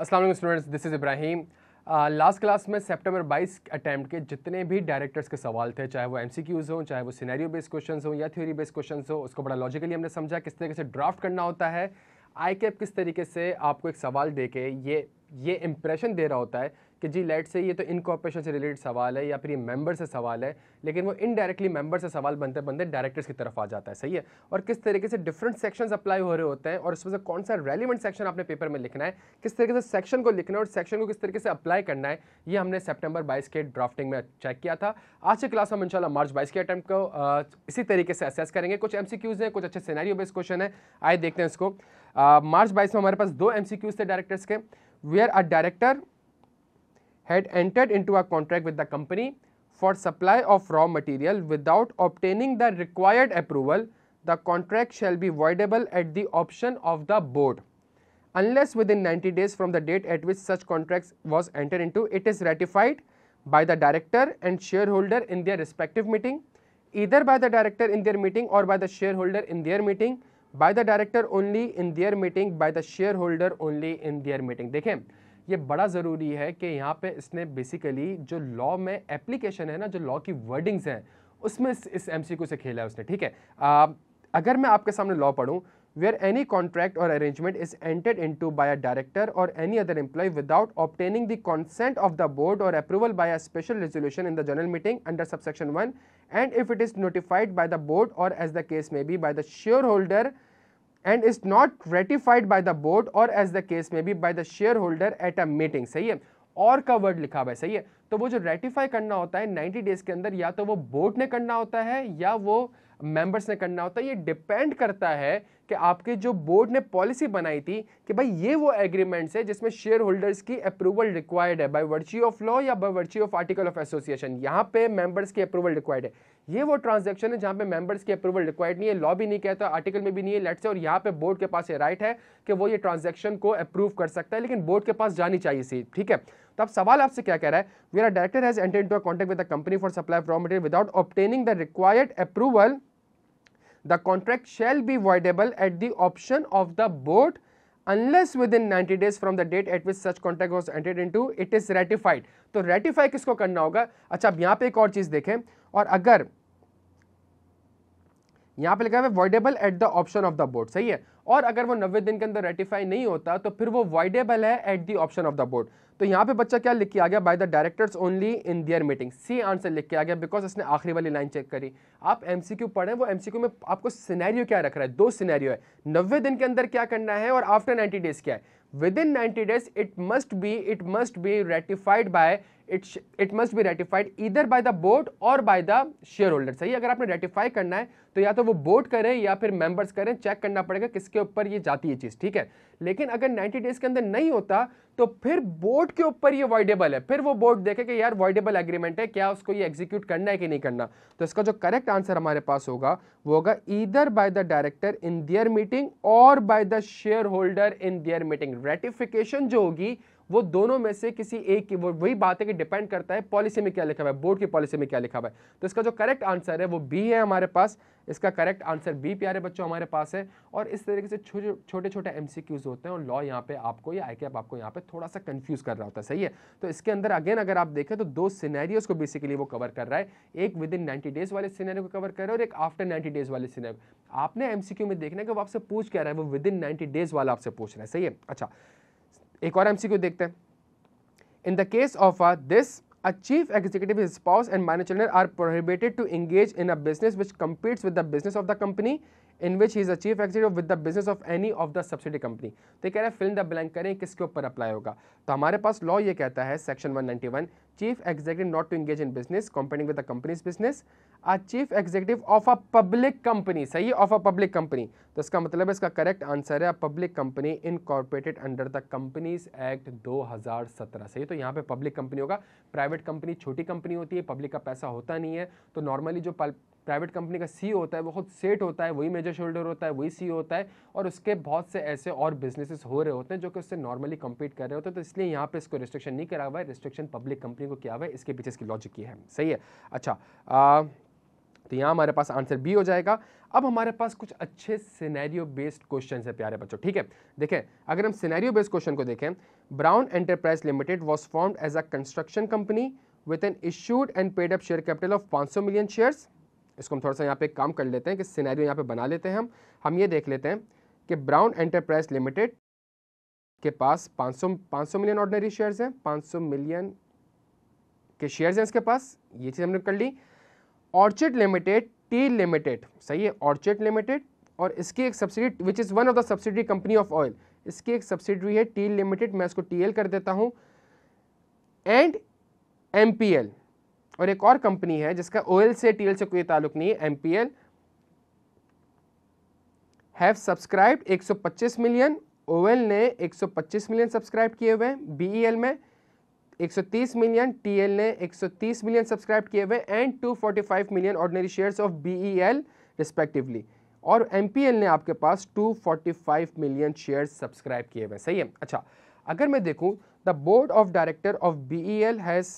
Aslam students this is Ibrahim last class में September 22 attempt के जितने भी डायरेक्टर्स के सवाल थे चाहे वो एम सी क्यूज़ हों चाहे वो सिनेरियो बेस्ड क्वेश्चन हों या थ्योरी बेस्ड क्वेश्चन हो उसको बड़ा लॉजिकली हमने समझा किस तरीके से ड्राफ्ट करना होता है आई कैप किस तरीके से आपको एक सवाल दे के ये ये इम्प्रेशन दे रहा होता है कि जी लेट से ये तो इनकॉपरेशन से रिलेटेड सवाल है या फिर ये मेंबर से सवाल है लेकिन वो इनडायरेक्टली मेंबर से सवाल बनते बनते डायरेक्टर्स की तरफ आ जाता है सही है और किस तरीके से डिफरेंट सेक्शंस अप्लाई हो रहे होते हैं और उसमें से कौन सा रेलिवेंट सेक्शन आपने पेपर में लिखना है किस तरीके से सेक्शन को लिखना है और सेक्शन को किस तरीके से अप्लाई करना है ये हमने सेप्टेम्बर बाईस के ड्राफ्टिंग में चेक किया था आज की क्लास हम इनशाला मार्च बाईस के अटैम्प्ट को इसी तरीके से असेस करेंगे कुछ एम हैं कुछ अच्छे सीनारियो बेस्ड क्वेश्चन है आए देखते हैं इसको मार्च बाईस में हमारे पास दो एम थे डायरेक्टर्स के where are director had entered into a contract with the company for supply of raw material without obtaining the required approval, the contract shall be voidable at the option of the board. Unless within 90 days from the date at which such contract was entered into, it is ratified by the director and shareholder in their respective meeting, either by the director in their meeting or by the shareholder in their meeting, by the director only in their meeting, by the shareholder only in their meeting. देखें ये बड़ा ज़रूरी है कि यहाँ पे इसने basically जो लॉ में एप्लीकेशन है ना जो लॉ की वर्डिंग्स हैं उसमें इस एम से खेला है उसने ठीक है आ, अगर मैं आपके सामने लॉ पढ़ूँ where any contract or arrangement is entered into by a director or any other employee without obtaining the consent of the board or approval by a special resolution in the general meeting under subsection one and if it is notified by the board or as the case में B by the shareholder and is not ratified by the board or as the case में B by the shareholder at a meeting सही है और का word लिखा हुआ है सही है तो वो जो रेटिफाई करना होता है 90 डेज के अंदर या तो वो बोर्ड ने करना होता है या वो मेंबर्स ने करना होता है ये डिपेंड करता है कि आपके जो बोर्ड ने पॉलिसी बनाई थी कि भाई ये वो एग्रीमेंट्स है जिसमें शेयर होल्डर्स की अप्रूवल रिक्वायर्ड है बाय वर्ची ऑफ लॉ या by virtue of article of association यहाँ पे मेंबर्स की अप्रूवल रिक्वायर्ड है ये वो ट्रांजेक्शन है जहाँ पे मेंबर्स की अप्रूवल रिक्वायर्ड नहीं है लॉ भी नहीं कहता आर्टिकल में भी नहीं है लेट्स से और यहाँ पे बोर्ड के पास ये राइट है कि वो ये ट्रांजेक्शन को अप्रूव कर सकता है लेकिन बोर्ड के पास जानी चाहिए सीट ठीक है तो अब सवाल आपसे क्या कह रहा है मेरा director has enter to a contract with the company for supply raw material without obtaining the required approval the contract shall be voidable at the option of the board unless within 90 days from the date at which such contract was entered into it is ratified तो ratify किसको करना होगा अच्छा अब यहाँ पे एक और चीज़ देखें और अगर यहां पे लिखा है voidable at the option of the board सही है और अगर वो नब्बे दिन के अंदर रेटिफाई नहीं होता तो फिर वो वॉइडेबल है at the option of the board तो यहां पे बच्चा क्या लिख के आ गया by the directors only in their meeting C answer लिख के आ गया बिकॉज इसने आखिरी वाली लाइन चेक करी आप एमसीक्यू पढ़े वो एमसीक्यू में आपको सिनेरियो क्या रख रहा है दो सिनेरियो है नब्बे दिन के अंदर क्या करना है और आफ्टर नाइन्टी डेज क्या है within 90 days it must be it must be ratified by it it must be ratified either by the board or by the shareholders. सही अगर आपने ratify करना है तो या तो वो वोट करें या फिर मेंबर्स करें चेक करना पड़ेगा किसके ऊपर ये जाती है चीज़ ठीक है लेकिन अगर 90 डेज के अंदर नहीं होता तो फिर बोर्ड के ऊपर ये वॉइडेबल है फिर वो बोर्ड देखे कि यार वॉइडेबल एग्रीमेंट है क्या उसको ये एग्जीक्यूट करना है कि नहीं करना तो इसका जो करेक्ट आंसर हमारे पास होगा वो होगा either by the director in their meeting or by the shareholder in their meeting ratification जो होगी वो दोनों में से किसी एक की वही बात है कि डिपेंड करता है पॉलिसी में क्या लिखा हुआ है बोर्ड की पॉलिसी में क्या लिखा हुआ है तो इसका जो करेक्ट आंसर है वो बी है हमारे पास इसका करेक्ट आंसर बी प्यारे बच्चों हमारे पास है और इस तरीके से छोटे छोटे एम होते हैं और लॉ यहाँ पे आपको या आई आपको यहाँ पे थोड़ा सा कन्फ्यूज कर रहा होता है सही है तो इसके अंदर अगेन अगर आप देखें तो दो सीनैरियोज को बेसिकली वो कवर कर रहा है एक विद इन नाइन्टी डेज वाले सीनैरियो को कवर कर रहा है और एक आफ्टर नाइन्टी डेज वाले सीनैरियो आपने एम में देखना है कि वो आपसे पूछ क्या रहा है वो विद इन नाइन्टी डेज वाला आपसे पूछ रहा है सही है अच्छा एक और एमसीक्यू देखते हैं in the case of this a chief executive spouse and manager are prohibited to engage in a business which competes with the business of the company in which he is a chief executive with the business of any of the subsidy company तो कह रहे हैं film the blank करें किसके ऊपर apply होगा तो हमारे पास लॉ ये कहता है section 191 chief executive not to engage in business company with the companies business a chief executive of a public company सही ऑफ अ पब्लिक कंपनी तो इसका मतलब है इसका करेक्ट आंसर है public company incorporated under the companies act 2017 सही तो यहाँ पे पब्लिक कंपनी होगा प्राइवेट कंपनी छोटी कंपनी होती है पब्लिक का पैसा होता नहीं है तो नॉर्मली जो प्राइवेट कंपनी का सी e होता है बहुत सेट होता है वही मेजर शोल्डर होता है वही सी e होता है और उसके बहुत से ऐसे और बिजनेसेस हो रहे होते हैं जो कि उससे नॉर्मली कम्पीट कर रहे होते हैं तो इसलिए यहाँ पे इसको रिस्ट्रिक्शन नहीं करा हुआ है रिस्ट्रिक्शन पब्लिक कंपनी को किया हुआ है इसके पीछे इसकी लॉजिक की है सही है अच्छा आ, तो यहाँ हमारे पास आंसर बी हो जाएगा अब हमारे पास कुछ अच्छे सिनेरियो बेस्ड क्वेश्चन है प्यारे बच्चों ठीक है देखें अगर हम सिनेरियो बेस्ड क्वेश्चन को देखें Brown enterprise limited was formed as a construction company with an issued and paid up share capital of 500 million shares इसको हम थोड़ा सा यहाँ पे काम कर लेते हैं कि सिनेरियो यहाँ पे बना लेते हैं हम हम ये देख लेते हैं कि ब्राउन एंटरप्राइज लिमिटेड के पास 500 500 मिलियन ऑर्डनरी शेयर्स हैं 500 मिलियन के शेयर्स हैं इसके पास ये चीज़ हमने कर ली ऑर्चिड लिमिटेड टी लिमिटेड सही है ऑर्चिड लिमिटेड और इसकी एक subsidy which is one of the subsidy company of oil इसकी एक सब्सिडी है टी लिमिटेड मैं इसको टी कर देता हूँ एंड एम और एक और कंपनी है जिसका ओ से टी से कोई ताल्लुक नहीं है एमपीएल हैव सब्सक्राइब 125 मिलियन ओ ने 125 मिलियन सब्सक्राइब किए हुए हैं बी e में 130 मिलियन टी ने 130 मिलियन सब्सक्राइब किए हुए and 245 million ordinary shares of B respectively और एम ने आपके पास 245 मिलियन शेयर्स सब्सक्राइब किए हुए सही है अच्छा अगर मैं देखूं the board of director of B E L has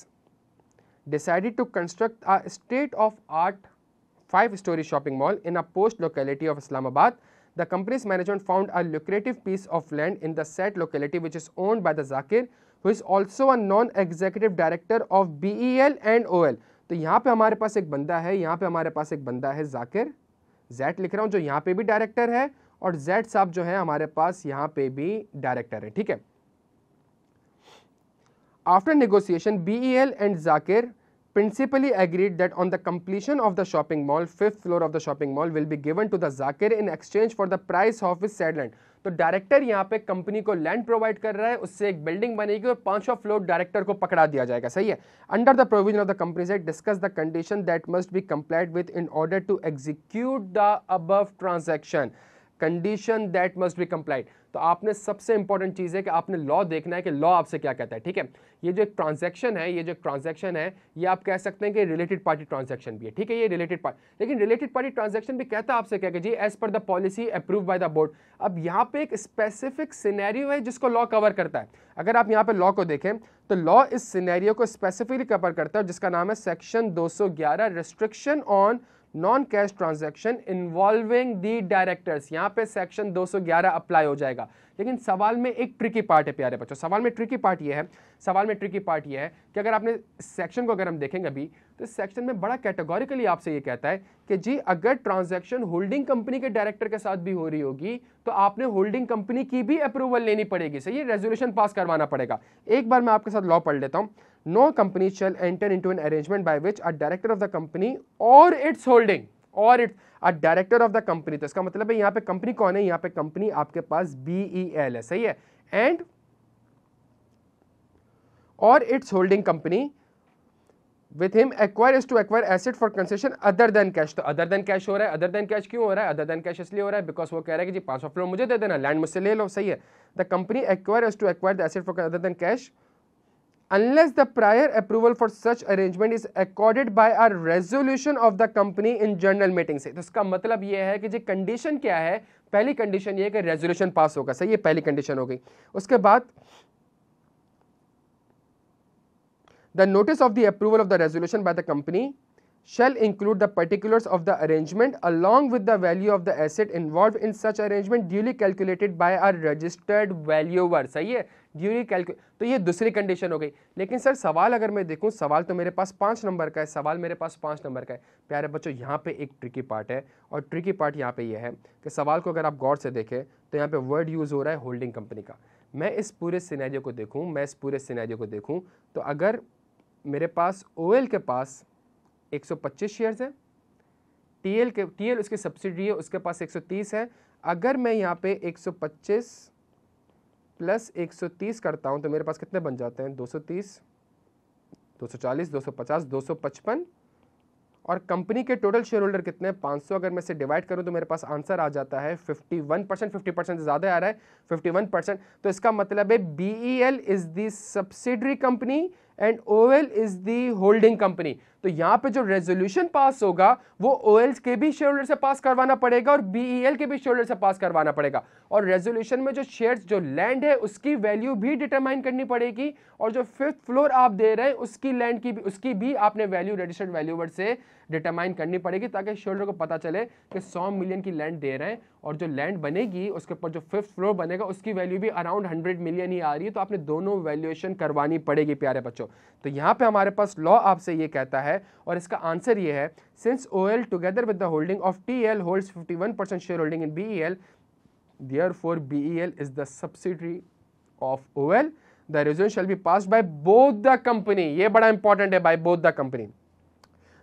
decided to construct a state of art five story shopping mall in a post locality of Islamabad. The company's management found a lucrative piece of land in the said locality, which is owned by the Zakir, who is also a non executive director of BEL and OL. तो यहाँ पे हमारे पास एक बंदा है यहाँ पे हमारे पास एक बंदा है जाकिर जैट लिख रहा हूँ जो यहाँ पे भी डायरेक्टर है और जैट साहब जो है हमारे पास यहाँ पे भी डायरेक्टर है ठीक है After negotiation, BEL and Zakir principally agreed that on the completion of the shopping mall, fifth floor of the shopping mall will be given to the Zakir in exchange for the price of his said land. तो director यहाँ पे company को land provide कर रहा है उससे एक building बनेगी और पांचवा फ्लोर डायरेक्टर को पकड़ा दिया जाएगा सही है under the provision of the company से discuss the condition that must be complied with in order to execute the above transaction condition that must be complied तो आपने सबसे इंपॉर्टेंट चीज़ है कि आपने लॉ देखना है कि लॉ आपसे क्या कहता है ठीक है ये जो एक ट्रांजेक्शन है ये जो ट्रांजेक्शन है ये आप कह सकते हैं कि रिलेटेड पार्टी ट्रांजेक्शन भी है ठीक है ये रिलेटेड पार्टी लेकिन रिलेटेड पार्टी ट्रांजेक्शन भी कहता है आपसे क्या जी as per the policy approve by the board अब यहाँ पे एक स्पेसिफिक सिनेरियो है जिसको लॉ कवर करता है अगर आप यहाँ पे लॉ को देखें तो लॉ इस सिनेरियो को स्पेसिफिकली कवर करता है जिसका नाम है सेक्शन दो restriction on non cash transaction involving the directors यहाँ पे सेक्शन 211 अप्लाई हो जाएगा लेकिन सवाल में एक ट्रिकी पार्ट है प्यारे बच्चों सवाल में ट्रिकी पार्ट ये है सवाल में ट्रिकी पार्ट ये है कि अगर आपने सेक्शन को अगर हम देखेंगे अभी तो सेक्शन में बड़ा कैटेगोरिकली आपसे ये कहता है कि जी अगर ट्रांजेक्शन होल्डिंग कंपनी के डायरेक्टर के साथ भी हो रही होगी तो आपने होल्डिंग कंपनी की भी अप्रूवल लेनी पड़ेगी सही रेजोल्यूशन पास करवाना पड़ेगा एक बार मैं आपके साथ लॉ पढ़ लेता हूँ no company shall enter into an arrangement by which a director of the company or its holding or it a director of the company तो इसका मतलब है यहाँ पे कंपनी कौन है यहाँ पे कंपनी आपके पास बी ई एल है सही है एंड और its holding company with him acquire is to acquire asset for concession other than cash तो other than cash हो रहा है other than cash क्यों हो रहा है other than cash इसलिए हो रहा है because वो कह रहा है कि जी पाँच सौ फ्लोर मुझे दे देना लैंड मुझसे ले लो सही है the company acquire is to acquire the asset for other than cash unless the prior approval for such arrangement is accorded by a resolution of the company in general meeting से तो इसका मतलब ये है कि जी कंडीशन क्या है पहली कंडीशन ये है कि रेजोल्यूशन पास होगा सही है पहली कंडीशन हो गई उसके बाद the notice of the approval of the resolution by the company shall include the particulars of the arrangement along with the value of the asset involved in such arrangement duly calculated by our registered valuer सही है duly calculate तो ये दूसरी condition हो गई लेकिन sir सवाल अगर मैं देखूं सवाल तो मेरे पास पाँच नंबर का है सवाल मेरे पास पाँच नंबर का है प्यारे बच्चों यहाँ पे एक ट्रिकी पार्ट है और ट्रिकी पार्ट यहाँ पे ये यह है कि सवाल को अगर आप गौर से देखें तो यहाँ पे वर्ड यूज़ हो रहा है होल्डिंग कंपनी का मैं इस पूरे सिनेरियो को देखूँ मैं इस पूरे सिनेरियो को देखूँ तो अगर मेरे पास ओ के पास 125 शेयर्स है टीएल के टीएल उसकी सब्सिडी है उसके पास 130 है अगर मैं यहाँ पे 125 प्लस 130 करता हूँ तो मेरे पास कितने बन जाते हैं 230 240 250 255 और कंपनी के टोटल शेयर होल्डर कितने हैं 500 अगर मैं इसे डिवाइड करूं तो मेरे पास आंसर आ जाता है 51 परसेंट फिफ्टी परसेंट से ज़्यादा आ रहा है 51 परसेंट तो इसका मतलब है B E L is the subsidiary company and O is the holding company तो यहां पे जो रेजोल्यूशन पास होगा वो ओ के भी शेयर होल्डर से पास करवाना पड़ेगा और बीईएल e के भी शेयर होल्डर से पास करवाना पड़ेगा और रेजोल्यूशन में जो शेयर जो लैंड है उसकी वैल्यू भी डिटरमाइन करनी पड़ेगी और जो फिफ्थ फ्लोर आप दे रहे हैं उसकी लैंड की भी उसकी भी आपने वैल्यू रजिस्टर्ड वैल्यूवर से डिटरमाइन करनी पड़ेगी ताकि शोल्डर को पता चले कि 100 मिलियन की लैंड दे रहे हैं और जो लैंड बनेगी उसके ऊपर जो फिफ्थ फ्लोर बनेगा उसकी वैल्यू भी अराउंड हंड्रेड मिलियन ही आ रही है तो आपने दोनों वैल्यूएशन करवानी पड़ेगी प्यारे बच्चों तो यहाँ पर हमारे पास लॉ आपसे ये कहता है और इसका आंसर ये है since O together with the holding of T L hold fifty one percent share holding in B E L therefore B E L is the subsidiary of O L the reason shall be pass by both the company ये बड़ा important है by both the company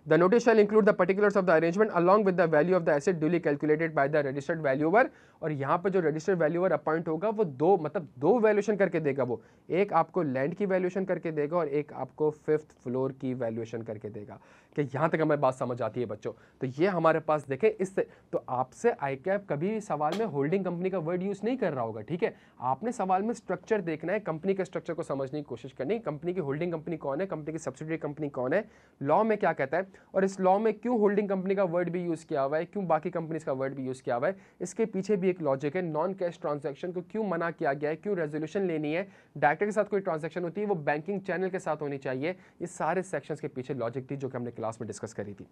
The notice shall include the particulars of the arrangement along with the value of the asset duly calculated by the registered valuer और यहाँ पर जो registered valuer appoint होगा वो दो मतलब दो valuation करके देगा वो एक आपको land की valuation करके देगा और एक आपको fifth floor की valuation करके देगा कि यहाँ तक हमें बात समझ आती है बच्चों तो ये हमारे पास देखें इससे तो आपसे आई कैप कभी सवाल में होल्डिंग कंपनी का वर्ड यूज़ नहीं कर रहा होगा ठीक है आपने सवाल में स्ट्रक्चर देखना है कंपनी के स्ट्रक्चर को समझने की कोशिश करनी है कंपनी की होल्डिंग कंपनी कौन है कंपनी की सब्सिडरी कंपनी कौन है लॉ में क्या कहता है और इस लॉ में क्यों होल्डिंग कंपनी का वर्ड भी यूज़ किया हुआ है क्यों बाकी कंपनीज का वर्ड भी यूज़ किया हुआ है इसके पीछे भी एक लॉजिक है नॉन कैश ट्रांजेक्शन को क्यों मना किया गया है क्यों रेजोल्यूशन लेनी है डायरेक्टर के साथ कोई ट्रांजेक्शन होती है वो बैंकिंग चैनल के साथ होनी चाहिए ये सारे सेक्शन के पीछे लॉजिक थी जो कि हमने क्लास में डिस्कस करी थी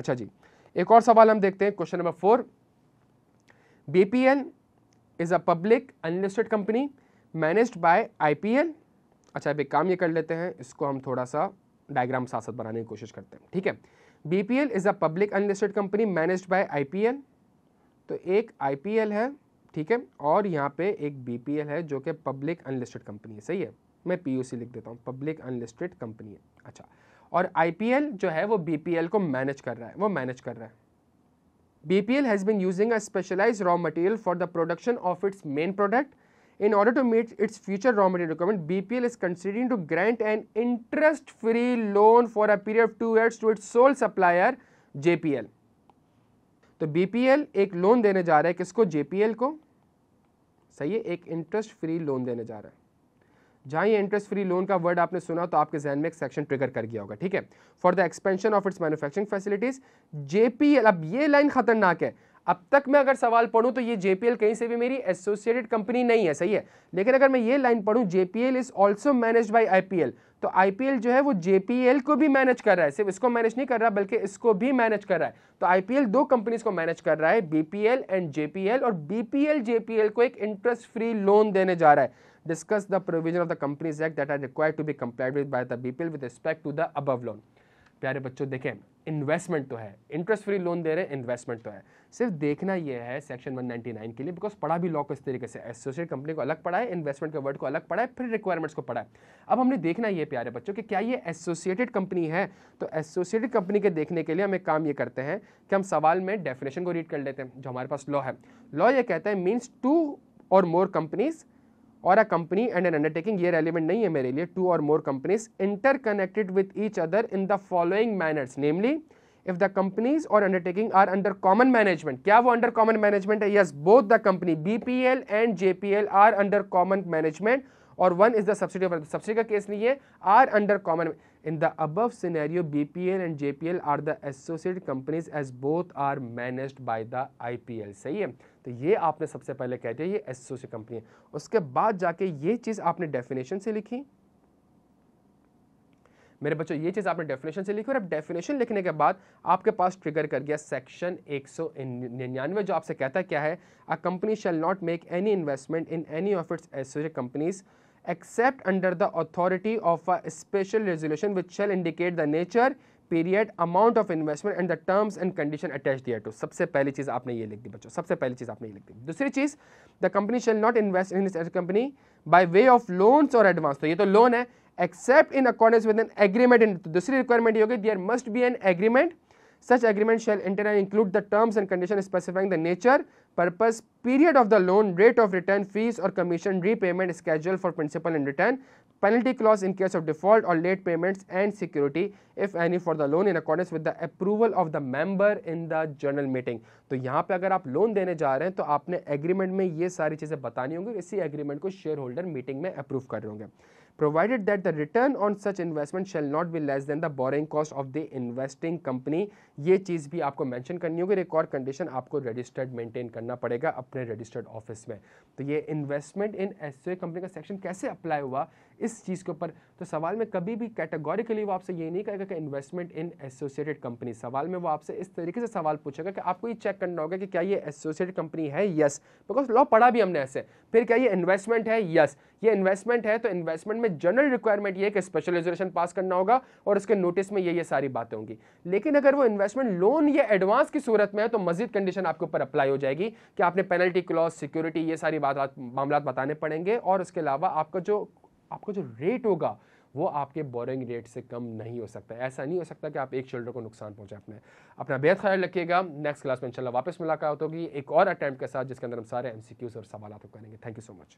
अच्छा जी एक और सवाल हम देखते हैं question number four B is a public unlisted company managed by I अच्छा अब एक काम ये कर लेते हैं इसको हम थोड़ा सा डायग्राम साथ साथ बनाने की कोशिश करते हैं ठीक है B P L is a public unlisted company managed by I P L तो एक आई पी एल है ठीक है और यहाँ पे एक बी पी एल है जो कि पब्लिक अनलिस्टेड कंपनी है सही है मैं पी यू सी लिख देता हूँ पब्लिक अनलिस्टेड कंपनी है अच्छा और आईपीएल जो है वो बीपीएल को मैनेज कर रहा है वो मैनेज कर रहा है BPL has been using a specialise raw material for the production of its main product in order to meet its future raw material requirement BPL is considering to grant an interest free loan for a period of two years to its sole supplier JPL तो BPL एक loan देने जा रहा है किसको JPL को सही है एक इंटरेस्ट फ्री लोन देने जा रहा है जहाँ ये इंटरेस्ट फ्री लोन का वर्ड आपने सुना तो आपके जहन में एक सेक्शन ट्रिगर कर गया होगा ठीक है for the expansion of its manufacturing facilities JPL अब ये लाइन खतरनाक है अब तक मैं अगर सवाल पढ़ूँ तो ये जेपीएल कहीं से भी मेरी एसोसिएटेड कंपनी नहीं है सही है लेकिन अगर मैं ये लाइन पढ़ूँ JPL is also manage by L तो आईपीएल जो है वो जेपीएल को भी मैनेज कर रहा है सिर्फ इसको मैनेज नहीं कर रहा बल्कि इसको भी मैनेज कर रहा है तो आईपीएल दो कंपनीज को मैनेज कर रहा है बीपीएल एंड जेपीएल और बीपीएल जेपीएल को एक इंटरेस्ट फ्री लोन देने जा रहा है discuss the provision of the companies act that are required to be complied with by the BPL with respect to the above loan प्यारे बच्चों देखें इन्वेस्टमेंट तो है इंटरेस्ट फ्री लोन दे रहे हैं इन्वेस्टमेंट तो है सिर्फ देखना यह है सेक्शन 199 के लिए बिकॉज पढ़ा भी लॉ को इस तरीके से एसोसिएट कंपनी को अलग पढ़ा है इन्वेस्टमेंट के वर्ड को अलग पढ़ा है फिर रिक्वायरमेंट्स को पढ़ा है अब हमने देखना यह प्यारे बच्चों कि क्या ये एसोसिएटेड कंपनी है तो एसोसिएटेड कंपनी के देखने के लिए हम एक काम ये करते हैं कि हम सवाल में डेफिनेशन को रीड कर लेते हैं जो हमारे पास लॉ है लॉ ये कहता है means to or more companies or a company and an undertaking ये रेलिवेंट नहीं है मेरे लिए two or more companies interconnected with each other in the following manners namely if the companies or undertaking are under common management क्या वो under common management है yes both the company BPL and JPL are under common management और one is the subsidy subsidy का case नहीं है are under common In the above scenario, BPL and JPL are the associate companies as both are managed by the IPL. सही है तो ये आपने सबसे पहले कह दिया ये एसोसिएट कंपनी है उसके बाद जाके ये चीज़ आपने डेफिनेशन से लिखी मेरे बच्चों ये चीज़ आपने डेफिनेशन से लिखी और अब डेफिनेशन लिखने के बाद आपके पास ट्रिगर कर गया सेक्शन एक सौ निन्यानवे जो आपसे कहता है क्या है a company shall not make any investment in any of its associate companies except under the authority of a special resolution which shall indicate the nature period amount of investment and the terms and condition attach thereto सबसे पहली चीज़ आपने ये लिख दी बच्चों सबसे पहली चीज़ आपने ये लिख दी दूसरी चीज़ the company shall not invest in company by way of loans or advance तो ये तो लोन है except in accordance with an agreement इन दूसरी रिक्वायरमेंट ये होगी there must be an agreement Such agreement shall enter and include the terms and conditions specifying the nature, purpose, period of the loan, rate of return, fees or commission, repayment schedule for principal and return, penalty clause in case of default or late payments and security if any for the loan in accordance with the approval of the member in the general meeting. तो यहाँ पे अगर आप loan देने जा रहे हैं तो आपने एग्रीमेंट में ये सारी चीज़ें बतानी होंगी इसी एग्रीमेंट को शेयर होल्डर मीटिंग में अप्रूव कर रहे होंगे provided that the return on such investment shall not be less than the borrowing cost of the investing company ये चीज़ भी आपको मैंशन करनी होगी एक और कंडीशन आपको रजिस्टर्ड मेंटेन करना पड़ेगा अपने रजिस्टर्ड ऑफिस में तो ये इन्वेस्टमेंट इन एस कंपनी का सेक्शन कैसे अप्लाई हुआ इस चीज़ के ऊपर तो सवाल में कभी भी कैटेगोरिकली वो आपसे ये नहीं कहेगा कि इन्वेस्टमेंट इन एसोसिएटेड कंपनी सवाल में वो आपसे इस तरीके से सवाल पूछेगा कि आपको ये चेक चेक करना होगा कि क्या ये एसोसिएट कंपनी है यस बिकॉज लॉ पढ़ा भी हमने ऐसे फिर क्या ये इन्वेस्टमेंट है यस ये इन्वेस्टमेंट है तो इन्वेस्टमेंट में जनरल रिक्वायरमेंट ये कि स्पेशल रिजर्वेशन पास करना होगा और उसके नोटिस में ये ये सारी बातें होंगी लेकिन अगर वो इन्वेस्टमेंट लोन या एडवांस की सूरत में है तो मजीद कंडीशन आपके ऊपर अप्लाई हो जाएगी कि आपने पेनल्टी क्लॉज सिक्योरिटी ये सारी बात मामला बताने पड़ेंगे और उसके अलावा आपका जो आपका जो रेट होगा वो आपके बोरिंग रेट से कम नहीं हो सकता ऐसा नहीं हो सकता कि आप एक शोल्डर को नुकसान पहुंचाए अपने अपना बेहद ख्याल रखिएगा नेक्स्ट क्लास में इंशाल्लाह वापस मुलाकात होगी एक और अटैम्प्ट के साथ जिसके अंदर हम सारे एम और सवाल करेंगे थैंक यू सो मच